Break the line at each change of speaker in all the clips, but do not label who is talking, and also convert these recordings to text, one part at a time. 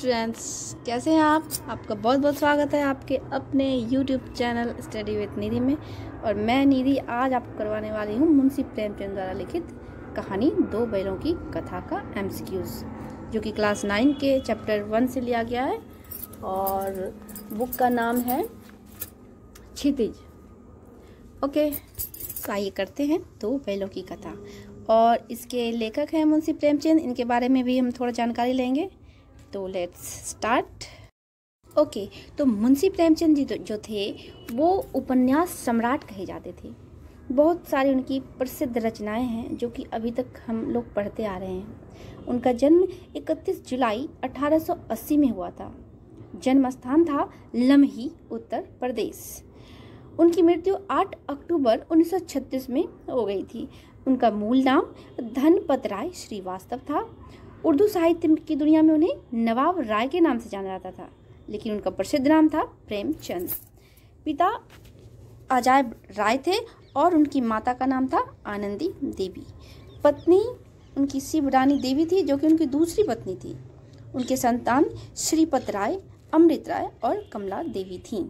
Students कैसे हैं आप आपका बहुत बहुत स्वागत है आपके अपने YouTube channel study with Nidhi में और मैं निधि आज आपको करवाने वाली हूँ मुंशी प्रेमचंद द्वारा लिखित कहानी दो बैलों की कथा का एम जो कि क्लास नाइन के चैप्टर वन से लिया गया है और बुक का नाम है क्षितिज ओके तो आइए करते हैं दो बैलों की कथा और इसके लेखक हैं मुंशी प्रेमचंद इनके बारे में भी हम थोड़ा जानकारी लेंगे तो लेट्स स्टार्ट ओके तो मुंशी प्रेमचंद जी जो थे वो उपन्यास सम्राट कहे जाते थे बहुत सारी उनकी प्रसिद्ध रचनाएं हैं जो कि अभी तक हम लोग पढ़ते आ रहे हैं उनका जन्म 31 जुलाई 1880 में हुआ था जन्म स्थान था लम्ही उत्तर प्रदेश उनकी मृत्यु 8 अक्टूबर 1936 में हो गई थी उनका मूल नाम धनपत राय श्रीवास्तव था उर्दू साहित्य की दुनिया में उन्हें नवाब राय के नाम से जाना जाता था लेकिन उनका प्रसिद्ध नाम था प्रेमचंद पिता अजायब राय थे और उनकी माता का नाम था आनंदी देवी पत्नी उनकी शिव रानी देवी थी जो कि उनकी दूसरी पत्नी थी उनके संतान श्रीपत राय अमृत राय और कमला देवी थीं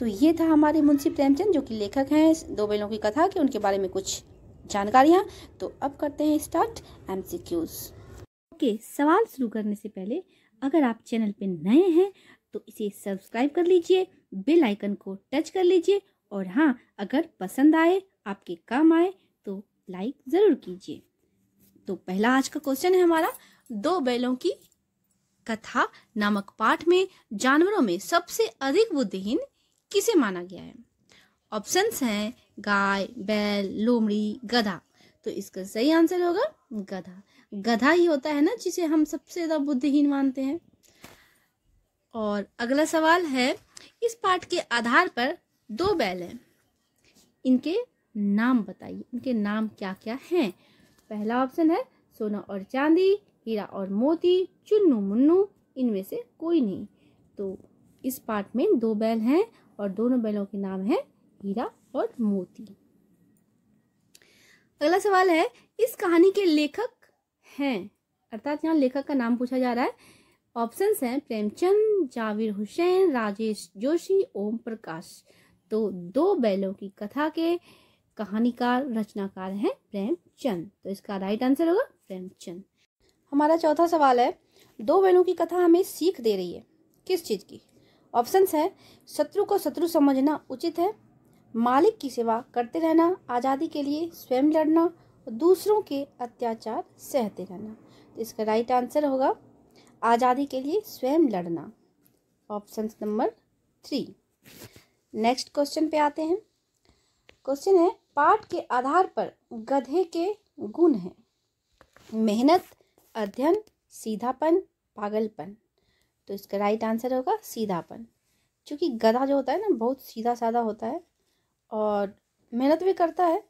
तो ये था हमारे मुंशी प्रेमचंद जो कि लेखक हैं दो बैलों की कथा के उनके बारे में कुछ जानकारियाँ तो अब करते हैं स्टार्ट एम सी क्यूज़ के सवाल शुरू करने से पहले अगर आप चैनल पे नए हैं तो इसे सब्सक्राइब कर लीजिए बेल आइकन को टच कर लीजिए और हाँ अगर पसंद आए आपके काम आए तो लाइक ज़रूर कीजिए तो पहला आज का क्वेश्चन है हमारा दो बैलों की कथा नामक पाठ में जानवरों में सबसे अधिक बुद्धिहीन किसे माना गया है ऑप्शंस हैं गाय बैल लोमड़ी गधा तो इसका सही आंसर होगा गधा गधा ही होता है ना जिसे हम सबसे ज़्यादा बुद्धिहीन मानते हैं और अगला सवाल है इस पाठ के आधार पर दो बैल हैं इनके नाम बताइए इनके नाम क्या क्या हैं पहला ऑप्शन है सोना और चांदी हीरा और मोती चुन्नू मुन्नू इनमें से कोई नहीं तो इस पार्ट में दो बैल हैं और दोनों बैलों के नाम हैं हीरा और मोती अगला सवाल है इस कहानी के लेखक हैं अर्थात यहाँ लेखक का नाम पूछा जा रहा है ऑप्शंस हैं प्रेमचंद जाविर हुसैन राजेश जोशी ओम प्रकाश तो दो बैलों की कथा के कहानीकार रचनाकार हैं प्रेमचंद तो इसका राइट आंसर होगा प्रेमचंद हमारा चौथा सवाल है दो बैलों की कथा हमें सीख दे रही है किस चीज़ की ऑप्शंस है शत्रु को शत्रु समझना उचित है मालिक की सेवा करते रहना आज़ादी के लिए स्वयं लड़ना और दूसरों के अत्याचार सहते रहना तो इसका राइट आंसर होगा आज़ादी के लिए स्वयं लड़ना option number three next question पे आते हैं क्वेश्चन है पाठ के आधार पर गधे के गुण हैं मेहनत अध्ययन सीधापन पागलपन तो इसका राइट आंसर होगा सीधापन क्योंकि गधा जो होता है ना बहुत सीधा साधा होता है और मेहनत भी करता है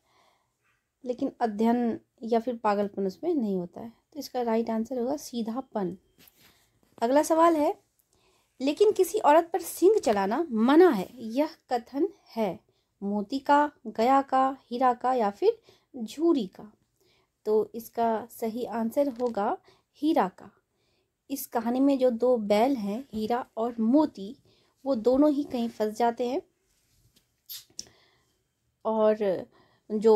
लेकिन अध्ययन या फिर पागलपन उसमें नहीं होता है तो इसका राइट आंसर होगा सीधापन अगला सवाल है लेकिन किसी औरत पर सिंह चलाना मना है यह कथन है मोती का गया का हीरा का या फिर झूरी का तो इसका सही आंसर होगा हीरा का इस कहानी में जो दो बैल हैं हीरा और मोती वो दोनों ही कहीं फंस जाते हैं और जो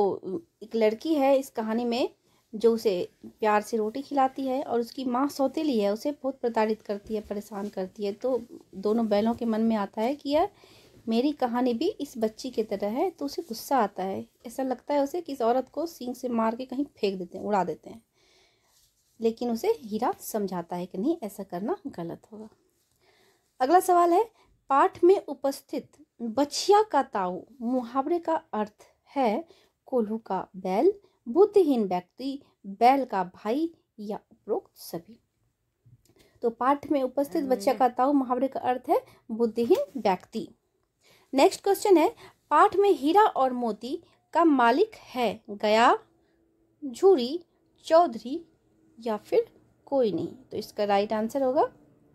एक लड़की है इस कहानी में जो उसे प्यार से रोटी खिलाती है और उसकी माँ सौतेली है उसे बहुत प्रताड़ित करती है परेशान करती है तो दोनों बैलों के मन में आता है कि यह मेरी कहानी भी इस बच्ची की तरह है तो उसे गुस्सा आता है ऐसा लगता है उसे कि इस औरत को सींग से मार के कहीं फेंक देते हैं उड़ा देते हैं लेकिन उसे हीरा समझाता है कि नहीं ऐसा करना गलत होगा अगला सवाल है पाठ में उपस्थित बछिया का ताऊ मुहावरे का अर्थ है कोल्हू का बैल बुद्धिहीन व्यक्ति बैल का भाई या उपरोक्त सभी तो पाठ में उपस्थित हम्म। बच्चा का ताऊ मुहावरे का अर्थ है बुद्धिहीन व्यक्ति नेक्स्ट क्वेश्चन है पाठ में हीरा और मोती का मालिक है गया झूरी चौधरी या फिर कोई नहीं तो इसका राइट आंसर होगा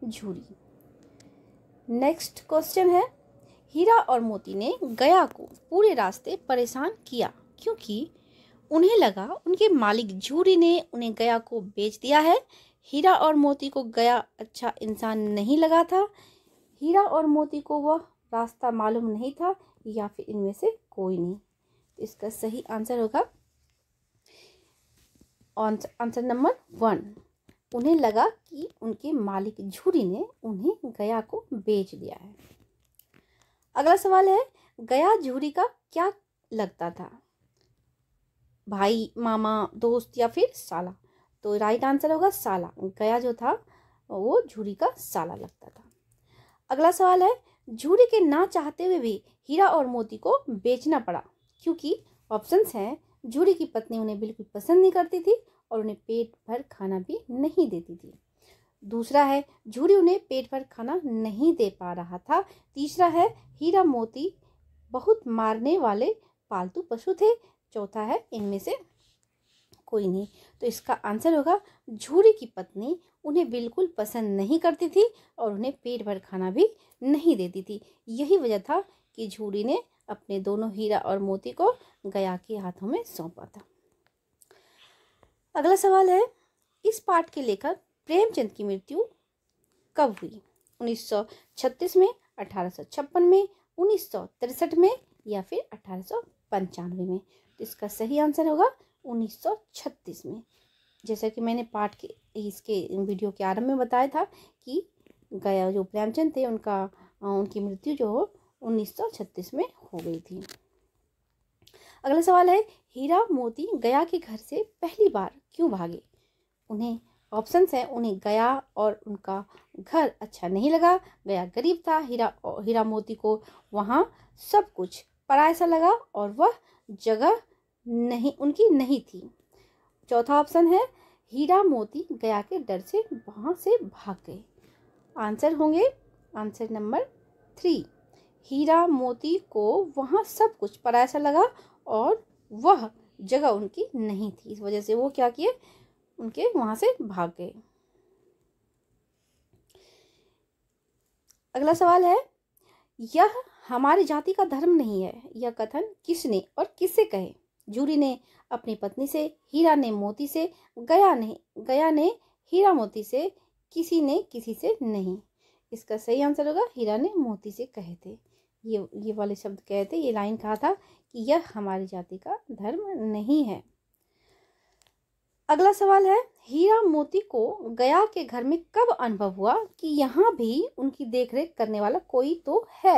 झूरी नेक्स्ट क्वेश्चन है हीरा और मोती ने गया को पूरे रास्ते परेशान किया क्योंकि उन्हें लगा उनके मालिक झूरी ने उन्हें गया को बेच दिया है हीरा और मोती को गया अच्छा इंसान नहीं लगा था हीरा और मोती को वह रास्ता मालूम नहीं था या फिर इनमें से कोई नहीं तो इसका सही आंसर होगा आंसर नंबर वन उन्हें लगा कि उनके मालिक झूरी ने उन्हें गया को बेच दिया है अगला सवाल है गया झूरी का क्या लगता था भाई मामा दोस्त या फिर साला तो राइट आंसर होगा साला गया जो था वो झूरी का साला लगता था अगला सवाल है झूरी के ना चाहते हुए भी हीरा और मोती को बेचना पड़ा क्योंकि ऑप्शंस हैं झूरी की पत्नी उन्हें बिल्कुल पसंद नहीं करती थी और उन्हें पेट भर खाना भी नहीं देती थी दूसरा है झूरी उन्हें पेट भर खाना नहीं दे पा रहा था तीसरा है हीरा मोती बहुत मारने वाले पालतू पशु थे चौथा है इनमें से कोई नहीं तो इसका आंसर होगा झूरी की पत्नी उन्हें बिल्कुल पसंद नहीं करती थी और उन्हें पेट भर खाना भी नहीं देती थी यही वजह था कि झूरी ने अपने दोनों हीरा और मोती को गया के हाथों में सौंपा था अगला सवाल है इस पाठ के लेखक प्रेमचंद की मृत्यु कब हुई 1936 में 1856 में 1963 में या फिर अठारह में इसका सही आंसर होगा 1936 में जैसा कि मैंने पाठ के इसके वीडियो के आरंभ में बताया था कि गया जो प्रेमचंद थे उनका उनकी मृत्यु जो हो 1936 में हो गई थी अगला सवाल है हीरा मोती गया के घर से पहली बार क्यों भागे उन्हें ऑप्शंस हैं उन्हें गया और उनका घर अच्छा नहीं लगा गया गरीब था हीरा हीरा मोती को वहाँ सब कुछ पराया सा लगा और वह जगह नहीं उनकी नहीं थी चौथा ऑप्शन है हीरा मोती गया के डर से वहाँ से भाग गए आंसर होंगे आंसर नंबर थ्री हीरा मोती को वहाँ सब कुछ पर ऐसा लगा और वह जगह उनकी नहीं थी इस वजह से वो क्या किए उनके वहाँ से भाग गए अगला सवाल है यह हमारी जाति का धर्म नहीं है यह कथन किसने और किससे कहे जूरी ने अपनी पत्नी से हीरा ने मोती से गया ने गया ने हीरा मोती से किसी ने किसी से नहीं इसका सही आंसर होगा हीरा ने मोती से कहे थे ये ये वाले शब्द कहे थे ये लाइन कहा था कि यह हमारी जाति का धर्म नहीं है अगला सवाल है हीरा मोती को गया के घर में कब अनुभव हुआ कि यहाँ भी उनकी देखरेख करने वाला कोई तो है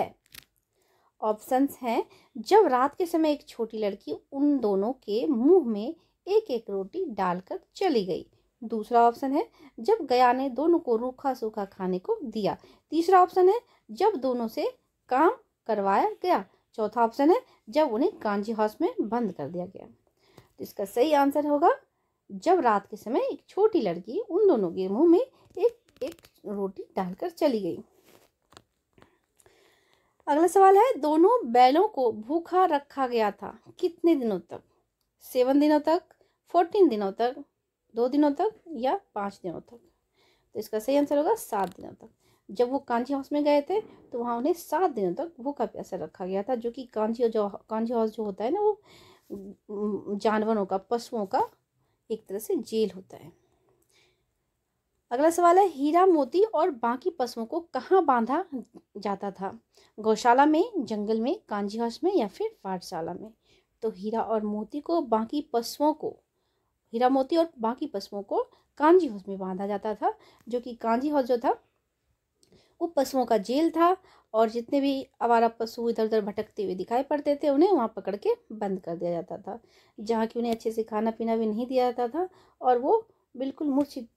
ऑप्शंस हैं जब रात के समय एक छोटी लड़की उन दोनों के मुंह में एक एक रोटी डालकर चली गई दूसरा ऑप्शन है जब गया ने दोनों को रूखा सूखा खाने को दिया तीसरा ऑप्शन है जब दोनों से काम करवाया गया चौथा ऑप्शन है जब उन्हें कांजी हाउस में बंद कर दिया गया तो इसका सही आंसर होगा जब रात के समय एक छोटी लड़की उन दोनों के मुंह में एक एक रोटी डालकर चली गई अगला सवाल है दोनों बैलों को भूखा रखा गया था कितने दिनों तक सेवन दिनों तक फोर्टीन दिनों तक दो दिनों तक या पाँच दिनों तक तो इसका सही आंसर होगा सात दिनों तक जब वो कांजी हाउस में गए थे तो वहाँ उन्हें सात दिनों तक भूखा प्यासा रखा गया था जो कि कांजी जो कांजी हाउस जो होता है ना वो जानवरों का पशुओं का एक तरह से जेल होता है अगला सवाल है हीरा मोती और बाकी पशुओं को कहाँ बांधा जाता था गौशाला में जंगल में कांजी हाउस में या फिर पाठशाला में तो हीरा और मोती को बाकी पशुओं को हीरा मोती और बाकी पशुओं को कांजी हाउस में बांधा जाता था जो कि कांजी हाउस जो था वो पशुओं का जेल था और जितने भी आवारा पशु इधर उधर भटकते हुए दिखाई पड़ते थे उन्हें वहाँ पकड़ के बंद कर दिया जाता था जहाँ कि उन्हें अच्छे से खाना पीना भी नहीं दिया जाता था और वो बिल्कुल मूर्छित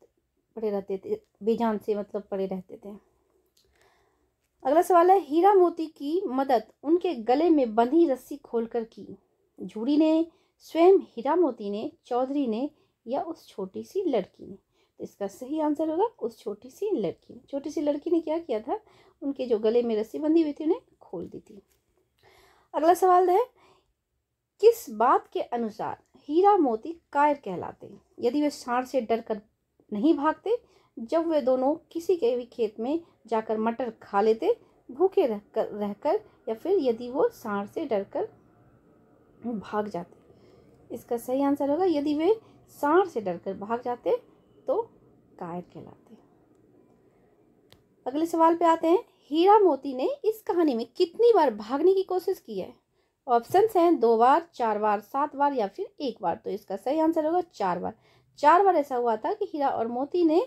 पड़े रहते थे बेजान से मतलब पड़े रहते थे अगला सवाल है हीरा मोती की मदद उनके गले में बंधी रस्सी खोलकर की झूड़ी ने स्वयं हीरा मोती ने चौधरी ने या उस छोटी सी लड़की ने तो इसका सही आंसर होगा उस छोटी सी लड़की ने छोटी सी लड़की ने क्या किया था उनके जो गले में रस्सी बंधी हुई थी उन्हें खोल दी थी अगला सवाल है किस बात के अनुसार हीरा मोती कायर कहलाते यदि वे सांड से डर कर नहीं भागते जब वे दोनों किसी के भी खेत में जाकर मटर खा लेते भूखे रहकर रहकर या फिर यदि वो सांड से डरकर भाग जाते इसका सही आंसर होगा यदि वे सांड से डरकर भाग जाते तो कायर कहलाते अगले सवाल पे आते हैं हीरा मोती ने इस कहानी में कितनी बार भागने की कोशिश की है ऑप्शंस हैं दो बार चार बार सात बार या फिर एक बार तो इसका सही आंसर होगा चार बार चार बार ऐसा हुआ था कि हीरा और मोती ने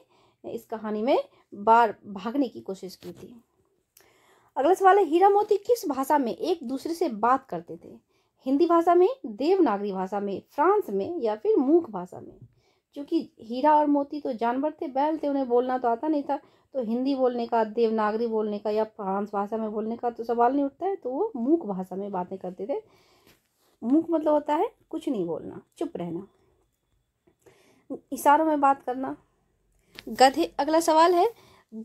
इस कहानी में बार भागने की कोशिश की थी अगला सवाल है हीरा मोती किस भाषा में एक दूसरे से बात करते थे हिंदी भाषा में देवनागरी भाषा में फ्रांस में या फिर मूक भाषा में क्योंकि हीरा और मोती तो जानवर थे बैल थे उन्हें बोलना तो आता नहीं था तो हिंदी बोलने का देवनागरी बोलने का या फ्रांस भाषा में बोलने का तो सवाल नहीं उठता है तो वो मूक भाषा में बातें करते थे मूक मतलब होता है कुछ नहीं बोलना चुप रहना इशारों में बात करना गधे अगला सवाल है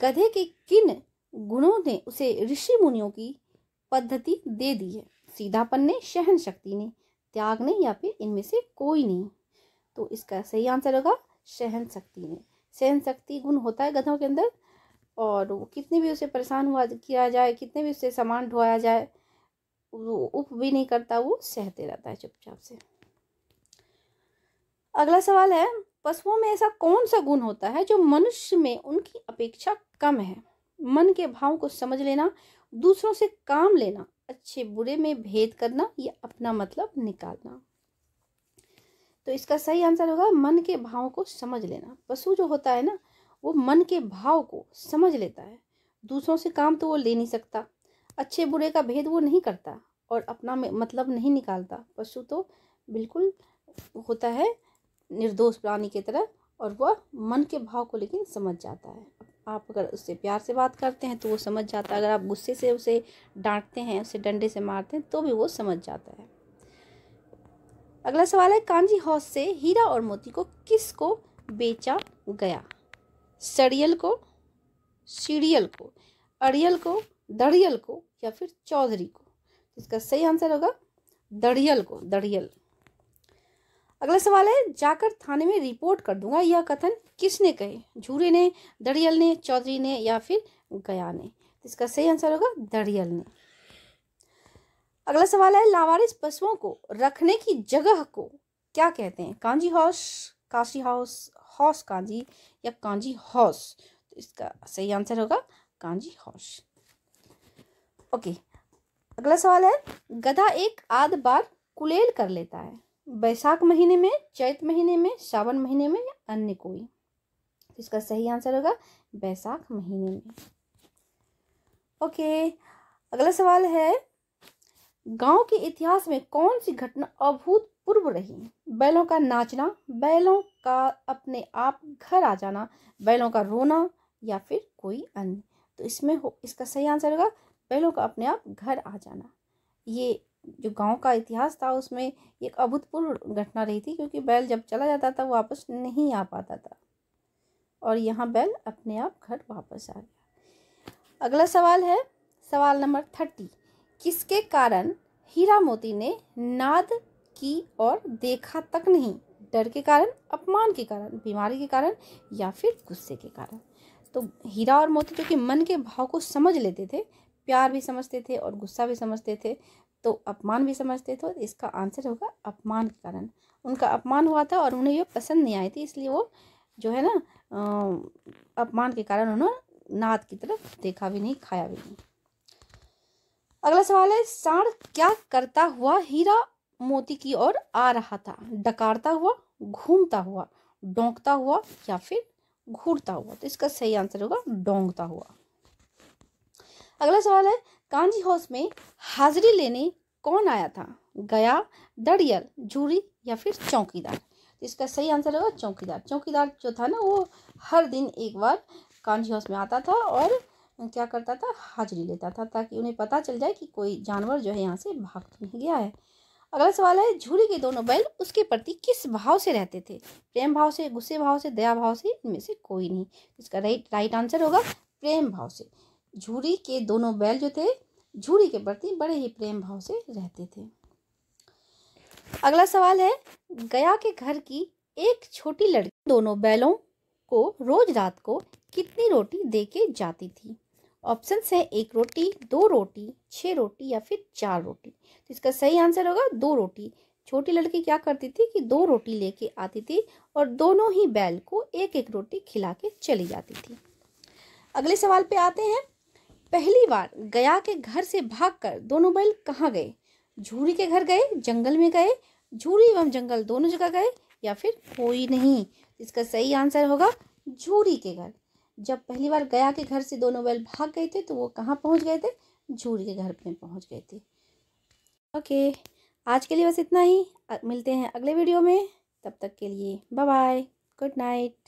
गधे के किन गुणों ने उसे ऋषि मुनियों की पद्धति दे दी है सीधापन ने सहन शक्ति ने त्याग ने या फिर इनमें से कोई नहीं तो इसका सही आंसर होगा सहन शक्ति ने सहन शक्ति गुण होता है गधों के अंदर और कितने भी उसे परेशान हुआ किया जाए कितने भी उसे सामान ढोया जाए वो उप भी नहीं करता वो सहते रहता है चुपचाप से अगला सवाल है पशुओं में ऐसा कौन सा गुण होता है जो मनुष्य में उनकी अपेक्षा कम है मन के भाव को समझ लेना दूसरों से काम लेना अच्छे बुरे में भेद करना या अपना मतलब निकालना तो इसका सही आंसर होगा मन के भाव को समझ लेना पशु जो होता है ना वो मन के भाव को समझ लेता है दूसरों से काम तो वो ले नहीं सकता अच्छे बुरे का भेद वो नहीं करता और अपना मतलब नहीं निकालता पशु तो बिल्कुल होता है निर्दोष प्राणी की तरह और वह मन के भाव को लेकिन समझ जाता है आप अगर उससे प्यार से बात करते हैं तो वो समझ जाता है अगर आप गुस्से से उसे डांटते हैं उसे डंडे से मारते हैं तो भी वो समझ जाता है अगला सवाल है कांजी हौस से हीरा और मोती को किस को बेचा गया सड़ियल को सीढ़ियल को अड़ियल को दड़ियल को या फिर चौधरी को इसका सही आंसर होगा दड़ियल को दड़ियल अगला सवाल है जाकर थाने में रिपोर्ट कर दूंगा यह कथन किसने कहे झूरे ने दड़ियल ने चौधरी ने या फिर गया ने तो इसका सही आंसर होगा दड़ियल ने अगला सवाल है लावारिस पशुओं को रखने की जगह को क्या कहते हैं kanji house Kashi house house kanji या कांजी हाउस तो इसका सही आंसर होगा कांजी हौस ओके अगला सवाल है गधा एक आध बार कुलेल कर लेता है बैसाख महीने में चैत महीने में सावन महीने में या अन्य कोई तो इसका सही आंसर होगा बैसाख महीने में ओके अगला सवाल है गांव के इतिहास में कौन सी घटना अभूतपूर्व रही बैलों का नाचना बैलों का अपने आप घर आ जाना बैलों का रोना या फिर कोई अन्य तो इसमें हो इसका सही आंसर होगा बैलों का अपने आप घर आ जाना ये जो गांव का इतिहास था उसमें एक अभूतपूर्व घटना रही थी क्योंकि बैल जब चला जाता था वापस नहीं आ पाता था और यहाँ बैल अपने आप घर वापस आ गया अगला सवाल है सवाल नंबर थर्टी किसके कारण हीरा मोती ने नाद की और देखा तक नहीं डर के कारण अपमान के कारण बीमारी के कारण या फिर गुस्से के कारण तो हीरा और मोती जो कि मन के भाव को समझ लेते थे प्यार भी समझते थे और गुस्सा भी समझते थे तो अपमान भी समझते थे इसका आंसर होगा अपमान के कारण उनका अपमान हुआ था और उन्हें ये पसंद नहीं आई थी इसलिए वो जो है ना अपमान के कारण उन्होंने नाद की तरफ देखा भी नहीं खाया भी नहीं अगला सवाल है सांड क्या करता हुआ हीरा मोती की ओर आ रहा था डकारता हुआ घूमता हुआ डोंकता हुआ या फिर घूरता हुआ तो इसका सही आंसर होगा डोंगता हुआ अगला सवाल है कांजी हाउस में हाजिरी लेने कौन आया था गया दड़ियल झूरी या फिर चौकीदार तो इसका सही आंसर होगा चौकीदार चौकीदार जो था ना वो हर दिन एक बार कांजी हाउस में आता था और क्या करता था हाजिरी लेता था ताकि उन्हें पता चल जाए कि कोई जानवर जो है यहाँ से भाग तो नहीं गया है अगला सवाल है झूरी के दोनों बैल उसके प्रति किस भाव से रहते थे प्रेम भाव से गुस्से भाव से दया भाव से इनमें से कोई नहीं इसका राइट राइट आंसर होगा प्रेम भाव से झूरी के दोनों बैल जो थे झूरी के प्रति बड़े ही प्रेम भाव से रहते थे अगला सवाल है गया के घर की एक छोटी लड़की दोनों बैलों को रोज रात को कितनी रोटी दे के जाती थी ऑप्शन है एक रोटी दो रोटी छह रोटी या फिर चार रोटी तो इसका सही आंसर होगा दो रोटी छोटी लड़की क्या करती थी कि दो रोटी लेके आती थी और दोनों ही बैल को एक एक रोटी खिला के चली जाती थी अगले सवाल पे आते हैं पहली बार गया के घर से भागकर दोनों बैल कहाँ गए झूरी के घर गए जंगल में गए झूरी एवं जंगल दोनों जगह गए या फिर कोई नहीं इसका सही आंसर होगा झूरी के घर जब पहली बार गया के घर से दोनों बैल भाग गए थे तो वो कहाँ पहुँच गए थे झूरी के घर पे पहुँच गए थे ओके आज के लिए बस इतना ही मिलते हैं अगले वीडियो में तब तक के लिए बाय बाय गुड नाइट